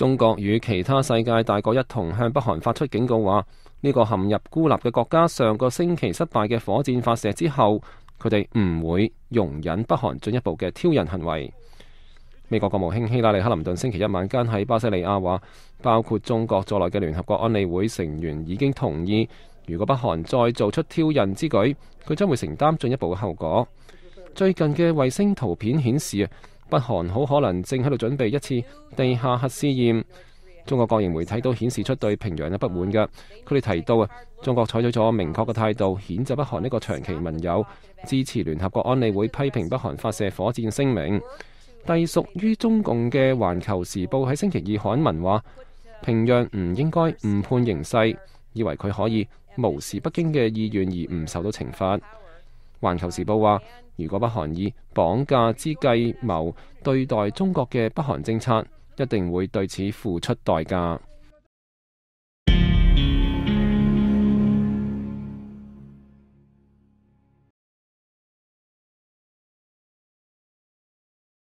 中國與其他世界大國一同向北韓發出警告，話呢個陷入孤立嘅國家上個星期失敗嘅火箭發射之後，佢哋唔會容忍北韓進一步嘅挑釁行為。美國國務卿希拉里·克林頓星期一晚間喺巴西利亞話，包括中國在內嘅聯合國安理會成員已經同意，如果北韓再做出挑釁之舉，佢將會承擔進一步嘅後果。最近嘅衛星圖片顯示啊。北韓好可能正喺度準備一次地下核試驗，中國各型媒體都顯示出對平壤嘅不滿嘅。佢哋提到啊，中國採取咗明確嘅態度，譴責北韓呢個長期盟友，支持聯合國安理會批評北韓發射火箭聲明。第屬於中共嘅《環球時報》喺星期二刊文話，平壤唔應該誤判形勢，以為佢可以無視北京嘅意願而唔受到懲罰。《環球時報》話：，如果不韩以綁架之計謀，對待中國嘅北韓政策，一定會對此付出代價。